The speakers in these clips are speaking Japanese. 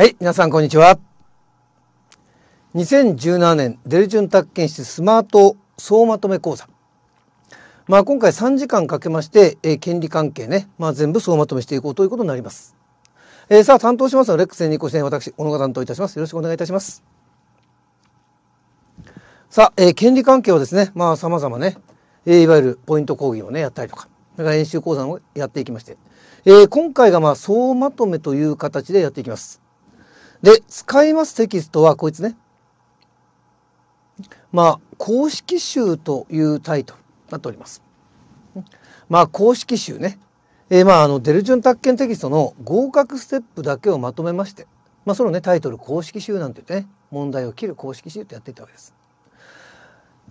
はい、皆さんこんにちは。2017年デルジュン宅建室スマート総まとめ講座。まあ今回3時間かけまして、えー、権利関係ね、まあ全部総まとめしていこうということになります。えー、さあ担当しますのはレックスにご支援私、小野が担当いたします。よろしくお願いいたします。さあ、えー、権利関係はですね、まあ様々ね、えー、いわゆるポイント講義をね、やったりとか、だから演習講座をやっていきまして、えー、今回がまあ総まとめという形でやっていきます。で、使いますテキストはこいつね。まあ、公式集というタイトルになっております。まあ、公式集ね。えー、まあ、あの、デルジュン宅建テキストの合格ステップだけをまとめまして、まあ、そのね、タイトル公式集なんて言ってね、問題を切る公式集ってやっていたわけです。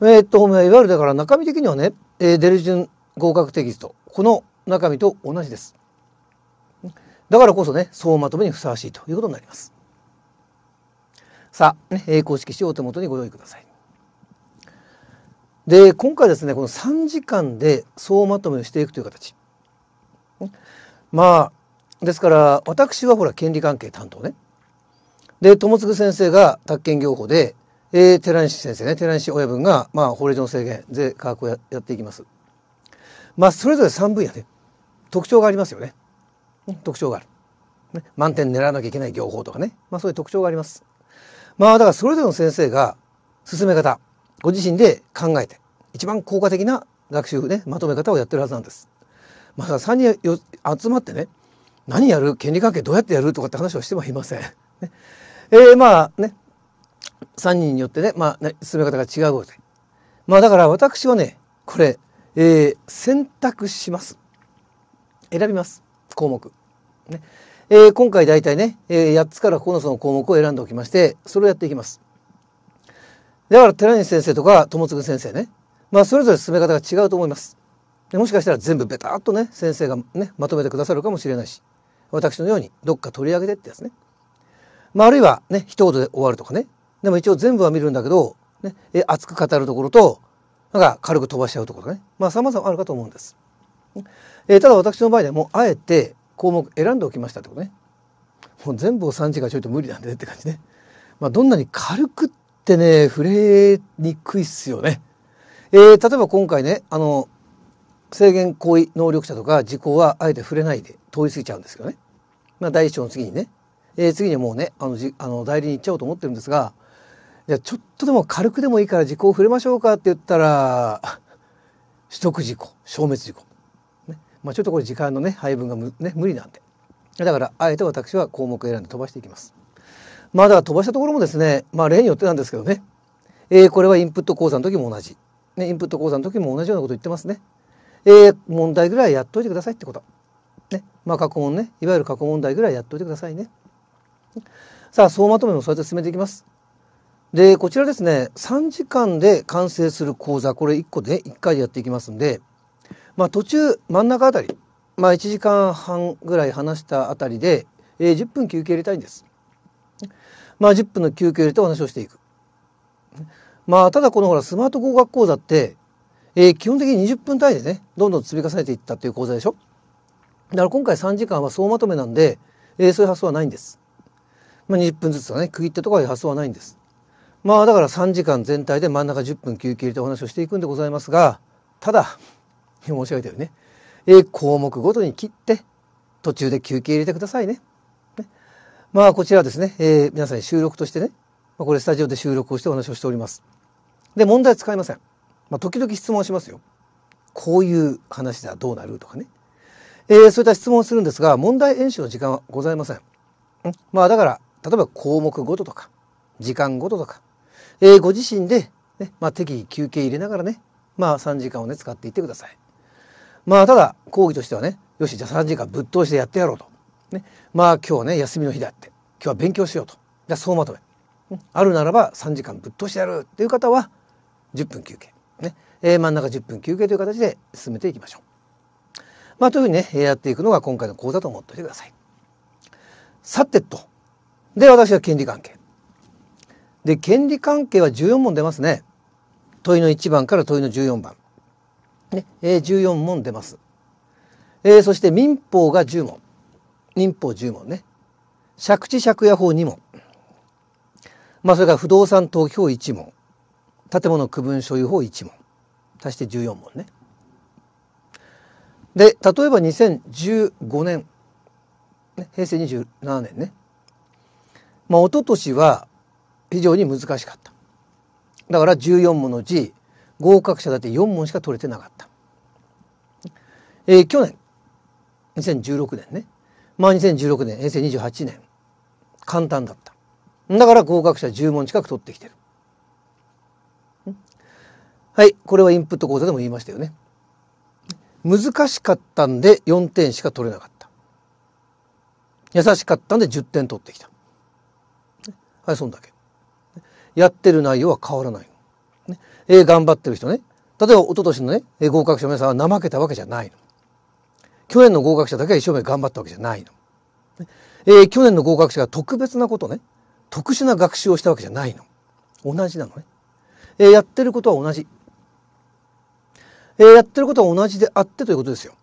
えー、っと、いわゆるだから中身的にはね、えー、デルジュン合格テキスト、この中身と同じです。だからこそね、総まとめにふさわしいということになります。さあ、ね、え公式紙をお手元にご用意ください。で今回ですねこの3時間で総まとめをしていくという形。まあですから私はほら権利関係担当ね。で友次先生が宅建業法で、えー、寺西先生ね寺西親分が、まあ、法令上の制限税科学をややっていきます。まあそれぞれ3分野で特徴がありますよね。特徴がある。ね、満点狙わなきゃいけない業法とかね、まあ、そういう特徴があります。まあだからそれぞれの先生が進め方ご自身で考えて一番効果的な学習ねまとめ方をやってるはずなんです。まあ、3人集まってね何やる権利関係どうやってやるとかって話をしてもいません。ね、えー、まあね3人によってね,、まあね、ね進め方が違うのでまあだから私はねこれ、えー、選択します選びます項目。ね、えー、今回大体ね、えー、8つから9つの項目を選んでおきまして、それをやっていきます。だから寺西先生とか友次先生ね、まあそれぞれ進め方が違うと思います。もしかしたら全部ベタっとね、先生がね、まとめてくださるかもしれないし、私のようにどっか取り上げてってやつね。まああるいはね、一言で終わるとかね。でも一応全部は見るんだけど、ね、え熱く語るところと、なんか軽く飛ばしちゃうところね。まあ様々あるかと思うんです。えー、ただ私の場合でもうあえて、項目選んでおきましたってことねもう全部を3時間ちょいと無理なんでねって感じね、まあ、どんなに軽くってね触れにくいっすよね、えー、例えば今回ねあの制限行為能力者とか時効はあえて触れないで通り過ぎちゃうんですけどね、まあ、第一章の次にね、えー、次にもうねあのじあの代理に行っちゃおうと思ってるんですがいやちょっとでも軽くでもいいから時効触れましょうかって言ったら取得事故消滅事項。まあ、ちょっとこれ時間のね配分がね、無理なんでだからあえて私は項目選んで飛ばしていきます。まあだ飛ばしたところもですねまあ例によってなんですけどね、えー、これはインプット講座の時も同じ、ね、インプット講座の時も同じようなこと言ってますね。えー、問題ぐらいやっといてくださいってこと。ね、まあ過去問ねいわゆる過去問題ぐらいやっといてくださいね。さあ総まとめもそうやって進めていきます。でこちらですね3時間で完成する講座これ1個で1回でやっていきますんでまあ、途中真ん中あたり、まあ、1時間半ぐらい話したあたりで、えー、10分休憩入れたいんです。まあ、10分の休憩入れてお話をしていく。まあ、ただこのほらスマート工学講座って、えー、基本的に20分単位でねどんどん積み重ねていったという講座でしょだから今回3時間は総まとめなんで、えー、そういう発想はないんです。まあ、20分ずつはね区切ったとこいう発想はないんです。まあだから3時間全体で真ん中10分休憩入れてお話をしていくんでございますがただ申し上げたよね、えー、項目ごとに切って途中で休憩入れてくださいね。ねまあこちらですね、えー、皆さんに収録としてね、まあ、これスタジオで収録をしてお話をしております。で問題使いません。まあ、時々質問しますよ。こういう話ではどうなるとかね。えー、そういった質問をするんですが問題演習の時間はございません。んまあだから例えば項目ごととか時間ごととか、えー、ご自身でね、ねまあ、適宜休憩入れながらね、まあ、3時間をね使っていってください。まあただ講義としてはねよしじゃあ3時間ぶっ通してやってやろうと、ね、まあ今日ね休みの日だって今日は勉強しようとじゃあ総まとめ、あるならば3時間ぶっ通してやるっていう方は10分休憩、ねえー、真ん中10分休憩という形で進めていきましょう。まあというふうにねやっていくのが今回の講座と思っておいてください。さてとで私は権利関係。で権利関係は14問出ますね。問いの1番から問いの14番。ねえ14問出ます、えー、そして民法が10問民法10問ね借地借家法2問まあそれから不動産登記法1問建物区分所有法1問足して14問ねで例えば2015年、平成27年ねまあ一昨年は非常に難しかっただから14問のうち合格者だって4問しか取れてなかった。えー、去年2016年ねまあ2016年平成28年簡単だっただから合格者10問近く取ってきてるはいこれはインプット講座でも言いましたよね難しかったんで4点しか取れなかった優しかったんで10点取ってきたはいそんだけやってる内容は変わらないえー、頑張ってる人ね。例えば、一昨年のね、えー、合格者の皆さんは怠けたわけじゃないの。去年の合格者だけは一生懸命頑張ったわけじゃないの。えー、去年の合格者が特別なことね、特殊な学習をしたわけじゃないの。同じなのね。えー、やってることは同じ。えー、やってることは同じであってということですよ。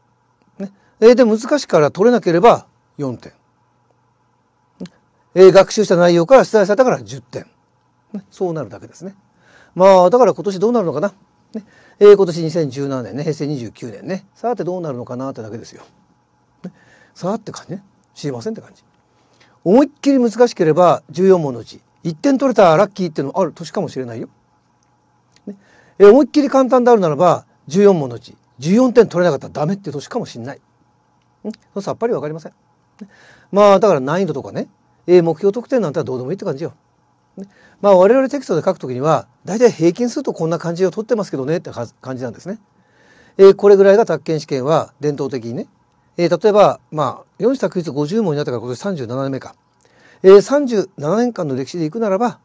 ね。えー、で、難しから取れなければ4点。えー、学習した内容から出題されたから10点。ね、そうなるだけですね。まあだから今年どうなるのかな、ねえー、今年2017年ね平成29年ねさてどうなるのかなってだけですよ。ね、さあって感じね知りませんって感じ。思いっきり難しければ14問のうち1点取れたラッキーっていうのもある年かもしれないよ。ねえー、思いっきり簡単であるならば14問のうち14点取れなかったらダメっていう年かもしれない。んさっぱりわかりません。まあだから難易度とかね、えー、目標得点なんてはどうでもいいって感じよ。まあ我々テキストで書くときには大体平均するとこんな感じを取ってますけどねって感じなんですね。えー、これぐらいが宅建試験は伝統的にね。えー、例えば、まあ、4種択一50問になったから今年37年目か。えー、37年間の歴史でいくならば、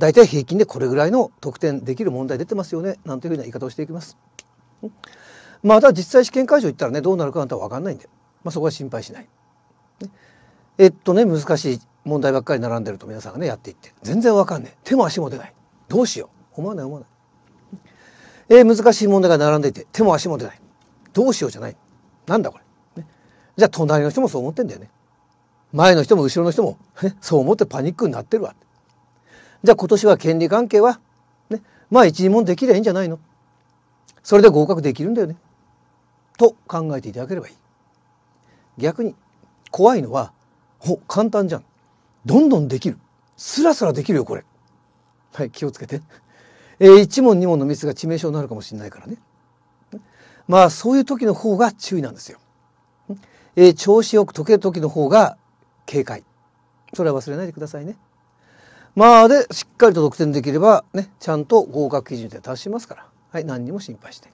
大体平均でこれぐらいの得点できる問題出てますよね、なんていうふうな言い方をしていきます。まあ、ただ実際試験会場行ったらね、どうなるかなんてわかんないんで、まあそこは心配しない。えっとね、難しい問題ばっかり並んでると皆さんがねやっていって全然わかんねえ手も足も出ないどうしよう思わない思わないえー、難しい問題が並んでいて手も足も出ないどうしようじゃないなんだこれ、ね、じゃあ隣の人もそう思ってんだよね前の人も後ろの人も、ね、そう思ってパニックになってるわじゃあ今年は権利関係は、ね、まあ一2問できりゃいいんじゃないのそれで合格できるんだよねと考えていただければいい逆に怖いのはほ簡単じゃんどんどんできる。スラスラできるよ、これ。はい、気をつけて。えー、1問2問のミスが致命傷になるかもしれないからね。まあ、そういう時の方が注意なんですよ。えー、調子よく解ける時の方が警戒。それは忘れないでくださいね。まあ、で、しっかりと得点できれば、ね、ちゃんと合格基準で達しますから。はい、何にも心配して。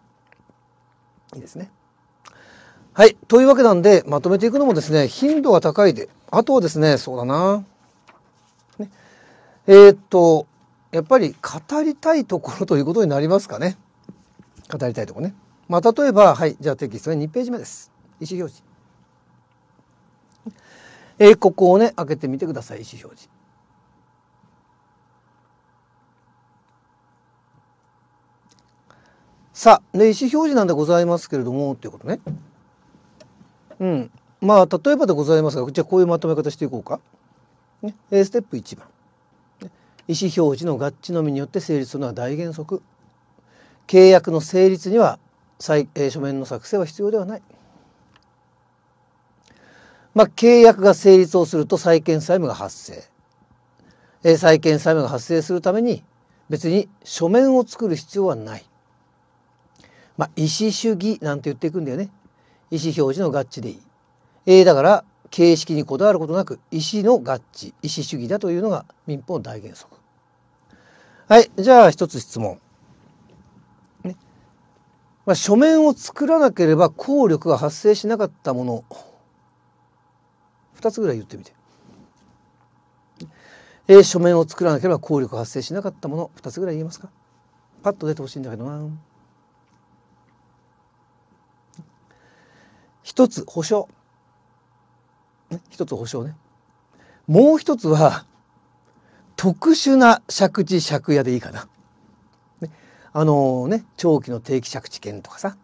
いいですね。はい。というわけなんで、まとめていくのもですね、頻度が高いで、あとはですね、そうだな。えー、っと、やっぱり語りたいところということになりますかね。語りたいところね。まあ、例えば、はい、じゃあテキストね、2ページ目です。意思表示。えー、ここをね、開けてみてください、意思表示。さあ、ね、意思表示なんでございますけれども、ということね。うん。まあ、例えばでございますが、じゃあこういうまとめ方していこうか。ね、えステップ1番。意思表示の合致のみによって成立するのは大原則契約の成立には書面の作成は必要ではない。まあ、契約が成立をすると債権債務が発生。え債権債務が発生するために別に書面を作る必要はない。まあ、意思主義なんて言っていくんだよね。意思表示の合致でいい。えー、だから形式にこだわることなく意思の合致意思主義だというのが民法の大原則はいじゃあ一つ質問、ねまあ、書面を作らなければ効力が発生しなかったもの2つぐらい言ってみて、えー、書面を作らなければ効力発生しなかったもの2つぐらい言えますかパッと出てほしいんだけどな一つ保証一つ保証ね。もう一つは、特殊な借地借家でいいかな。ね、あのー、ね、長期の定期借地権とかさ。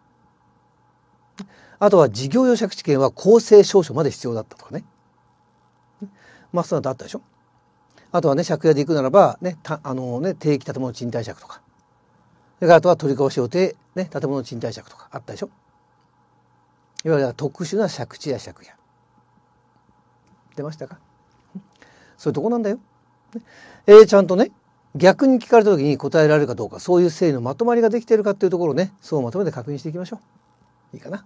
あとは事業用借地権は公正証書まで必要だったとかね。まあ、そういうのあったでしょ。あとはね、借家で行くならば、ね、あのー、ね、定期建物賃貸借とか。それからあとは取り壊し予定、ね、建物賃貸借とかあったでしょ。いわゆる特殊な借地や借家。出ましたかそういうとこなんだよ。えー、ちゃんとね逆に聞かれた時に答えられるかどうかそういう整理のまとまりができているかっていうところをねそうまとめて確認していきましょう。いいかな。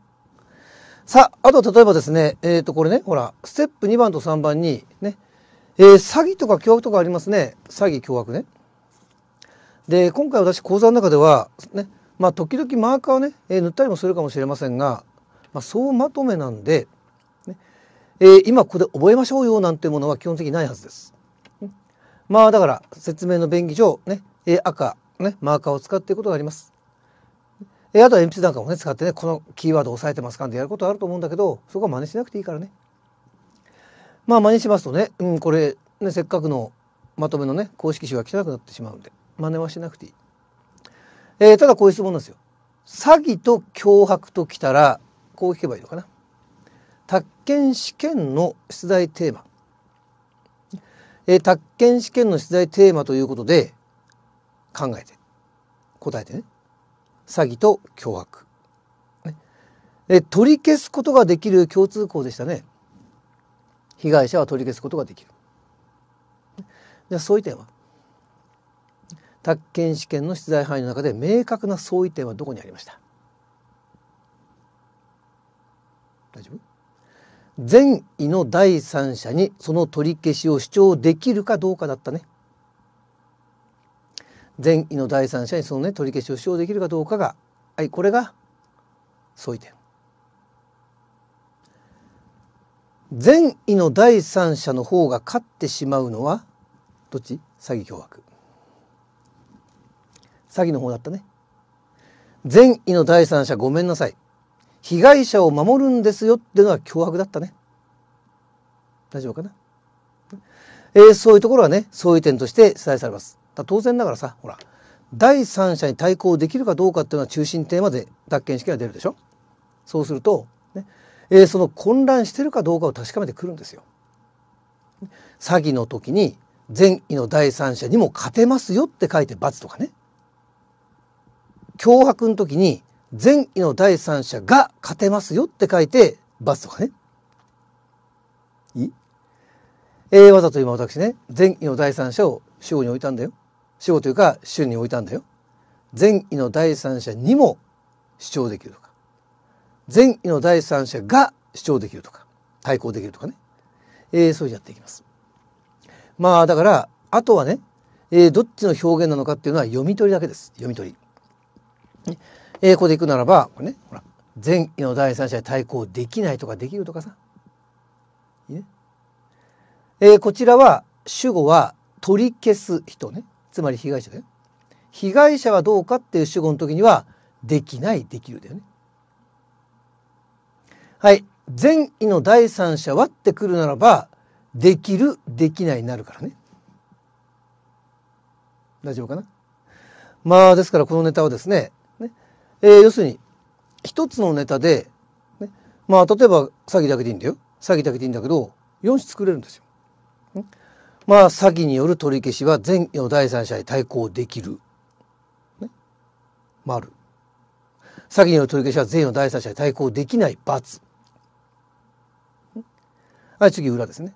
さああと例えばですねえっ、ー、とこれねほらステップ2番と3番にね、えー、詐欺とか凶悪とかありますね詐欺凶悪ね。で今回私講座の中ではねまあ時々マーカーをね、えー、塗ったりもするかもしれませんが、まあ、総まとめなんでえー、今ここで覚えましょうよなんてものは基本的にないはずです。まあだから説明の便宜上ね、えー、赤、ね、マーカーを使っていくことがあります。えー、あとは鉛筆なんかもね使ってねこのキーワードを押さえてますかんでやることあると思うんだけどそこは真似しなくていいからね。まあ真似しますとね、うん、これ、ね、せっかくのまとめのね公式集が汚くなってしまうんで真似はしなくていい。えー、ただこういう質問なんですよ。詐欺と脅迫ときたらこう聞けばいいのかな。宅建試験の出題テーマ、えー、宅建試験の出題テーマということで考えて答えてね詐欺と脅迫、ね、えー、取り消すことができる共通項でしたね被害者は取り消すことができるで相違点は宅建試験の出題範囲の中で明確な相違点はどこにありました大丈夫善意の第三者にその取り消しを主張できるかどうかだったね。善意の第三者にそのね取り消しを主張できるかどうかが、はい、これが相違点。善意の第三者の方が勝ってしまうのはどっち詐欺凶悪詐欺の方だったね善意の第三者ごめんなさい被害者を守るんですよっていうのは脅迫だったね。大丈夫かな、えー、そういうところはね、そういう点として伝えされます。当然ながらさ、ほら、第三者に対抗できるかどうかっていうのは中心テーマで脱権試験が出るでしょそうすると、ねえー、その混乱してるかどうかを確かめてくるんですよ。詐欺の時に善意の第三者にも勝てますよって書いて罰とかね脅迫の時に善意の第三者が勝てますよって書いて、罰とかね。いいえー、わざと今私ね、善意の第三者を主語に置いたんだよ。主語というか、主に置いたんだよ。善意の第三者にも主張できるとか。善意の第三者が主張できるとか。対抗できるとかね。えー、そうやっていきます。まあ、だから、あとはね、えー、どっちの表現なのかっていうのは読み取りだけです。読み取り。英語ここでいくならば、これね、ほら、善意の第三者に対抗できないとかできるとかさ。いいね。えー、こちらは、主語は取り消す人ね。つまり被害者だよ。被害者はどうかっていう主語の時には、できない、できるだよね。はい。善意の第三者はってくるならば、できる、できないになるからね。大丈夫かなまあ、ですからこのネタはですね、えー、要するに一つのネタで、ね、まあ例えば詐欺だけでいいんだよ詐欺だけでいいんだけど4種作れるんですよ。まあ詐欺による取り消しは全の第三者に対抗できる。ね、丸。詐欺による取り消しは全の第三者に対抗できない罰。はい、次裏ですね。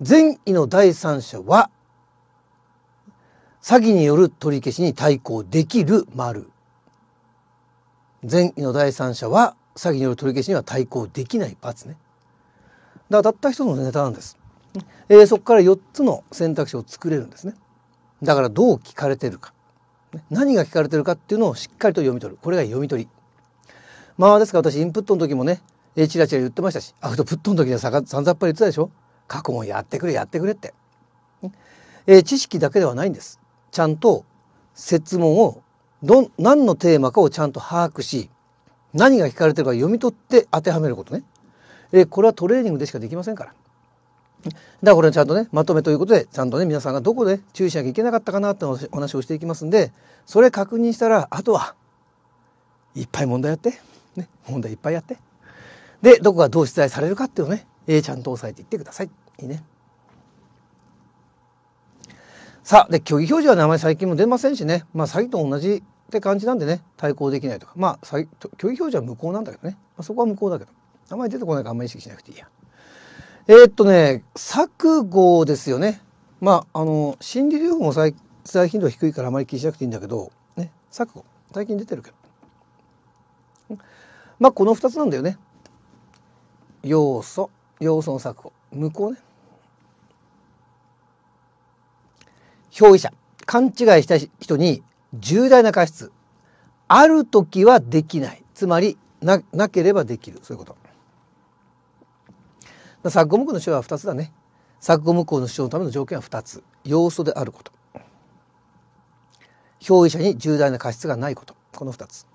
善意の第三者は詐欺による取り消しに対抗できる丸善意の第三者は詐欺による取り消しには対抗できない罰ねだからたった一つのネタなんです、えー、そこから4つの選択肢を作れるんですねだからどう聞かれてるか何が聞かれてるかっていうのをしっかりと読み取るこれが読み取りまあですから私インプットの時もねえチラチラ言ってましたしアウトプットの時にはささんざっぱり言ってたでしょ過去問やってくれやってくれって、えー、知識だけではないんですちゃんと設問をど、何のテーマかをちゃんと把握し、何が聞かれてるか読み取って当てはめることね。えこれはトレーニングでしかできませんから。だからこれはちゃんとね、まとめということで、ちゃんとね、皆さんがどこで注意しなきゃいけなかったかなってお話をしていきますんで、それ確認したら、あとは、いっぱい問題やって、ね、問題いっぱいやって、で、どこがどう出題されるかっていうのをね、えー、ちゃんと押さえていってください。いいね。さあで虚偽表示は名前最近も出ませんしね、まあ、詐欺と同じって感じなんでね対抗できないとかまあ虚偽表示は無効なんだけどね、まあ、そこは無効だけど名前出てこないからあんまり意識しなくていいや。えー、っとね錯誤ですよね。まああの心理療法も最最頻度低いからあまり気にしなくていいんだけど、ね、錯誤最近出てるけど。まあこの2つなんだよね。要素要素の錯誤無効ね。憑依者勘違いした人に重大な過失ある時はできないつまりななければできるそういうこと作後無効の主張は2つだね作後無効の主張のための条件は2つ要素であること憑依者に重大な過失がないことこの2つ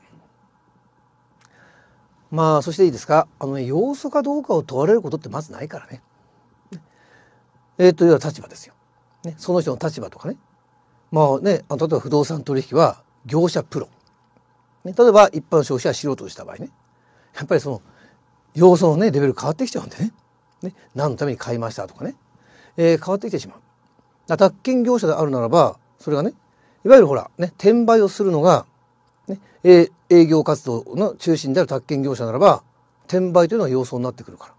まあそしていいですかあのね要素かどうかを問われることってまずないからねえー、という立場ですよね、その人の立場とかねまあね例えば不動産取引は業者プロ、ね、例えば一般消費者素人とした場合ねやっぱりその要素のねレベル変わってきちゃうんでねね何のために買いましたとかね、えー、変わってきてしまう。宅建業者であるならばそれがねいわゆるほらね転売をするのがね、え営業活動の中心である宅建業者ならば転売というのは要素になってくるから。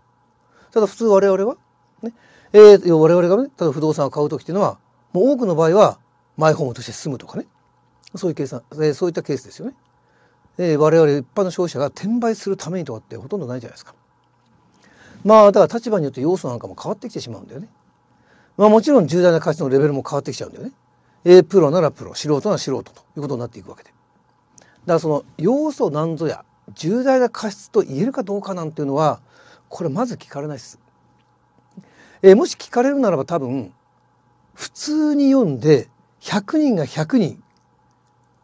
ただ普通我々はねえー、我々がね、ただ不動産を買う時っていうのは、もう多くの場合は、マイホームとして住むとかね。そういう計算、えー、そういったケースですよね。えー、我々一般の消費者が転売するためにとかってほとんどないじゃないですか。まあ、だから立場によって要素なんかも変わってきてしまうんだよね。まあもちろん重大な価値のレベルも変わってきちゃうんだよね。えー、プロならプロ、素人なら素人ということになっていくわけで。だからその要素なんぞや重大な過失と言えるかどうかなんていうのは、これまず聞かれないです。えー、もし聞かれるならば多分普通に読んで100人が100人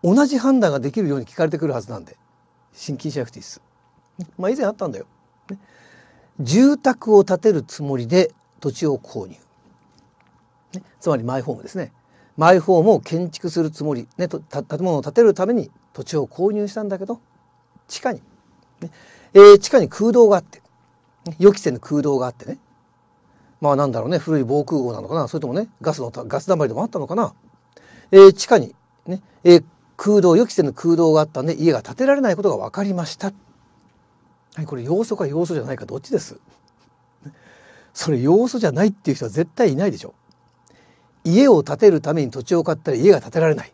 同じ判断ができるように聞かれてくるはずなんで心筋シャフティス。まあ以前あったんだよ。ね、住宅を建てるつもりで土地を購入。ね、つまりマイホームですね。マイホームを建築するつもり、ね、建物を建てるために土地を購入したんだけど地下に、ねえー、地下に空洞があって、ね、予期せぬ空洞があってねまあなんだろうね、古い防空壕なのかな、それともね、ガスの、ガス溜りでもあったのかな。えー、地下にね、えー、空洞、予期せぬ空洞があったんで、家が建てられないことが分かりました。はい、これ要素か要素じゃないかどっちです それ要素じゃないっていう人は絶対いないでしょ。家を建てるために土地を買ったら家が建てられない。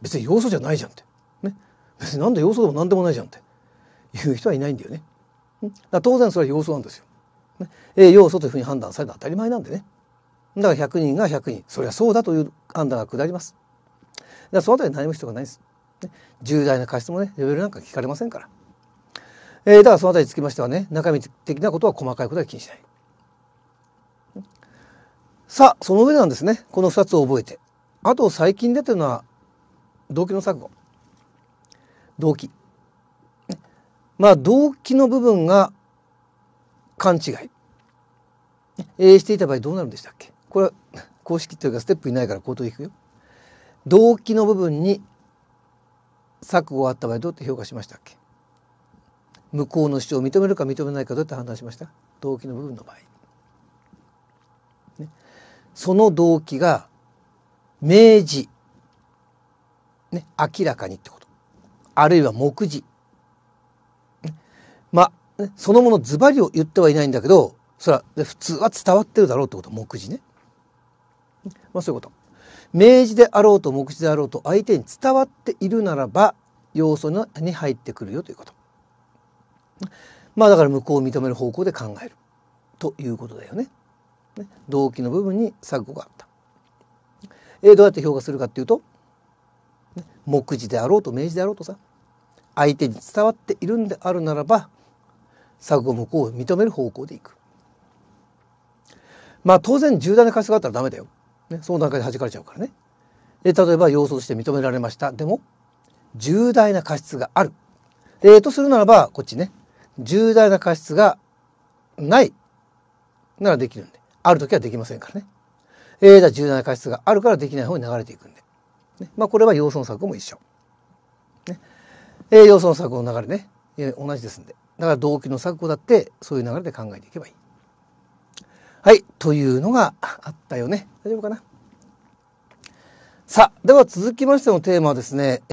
別に要素じゃないじゃんって。ね。別になんで要素でも何でもないじゃんって。いう人はいないんだよね。だ当然それは要素なんですよ。ね、要素というふうに判断されるのは当たり前なんでね。だから100人が100人、そりゃそうだという判断が下ります。だからそのあたり何も必要がないです。ね、重大な過失もね、レベルなんか聞かれませんから。えー、だからそのあたりにつきましてはね、中身的なことは細かいことは気にしない。さあ、その上なんですね。この2つを覚えて。あと最近出てるのは、動機の錯誤。動機。まあ、動機の部分が勘違い、えー、していた場合どうなるんでしたっけこれは公式というかステップにないから口頭いくよ。動機の部分に錯誤があった場合どうやって評価しましたっけ向こうの主張を認めるか認めないかどうやって判断しました動機の部分の場合。ね、その動機が明示、ね、明らかにってことあるいは目次ね、そのものズバリを言ってはいないんだけどそれは普通は伝わってるだろうってこと目次ね。まあ、そういうこと。明示であろうと目次であろうと相手に伝わっているならば要素に入ってくるよということ。まあだから向こうを認める方向で考えるということだよね。ね動機の部分に錯誤があった。えー、どうやって評価するかっていうと、ね、目次であろうと明示であろうとさ相手に伝わっているんであるならば作目を認める方向でいく。まあ当然重大な過失があったらダメだよ。ね、その段階で弾かれちゃうからね。で例えば要素として認められました。でも重大な過失がある。えー、とするならばこっちね重大な過失がないならできるんである時はできませんからね。えー、じゃあ重大な過失があるからできない方に流れていくんで。ね、まあこれは要素の作も一緒。ねえー、要素の作の流れね同じですんで。だから動機の錯誤だってそういう流れで考えていけばいい。はい。というのがあったよね。大丈夫かなさあ、では続きましてのテーマはですね、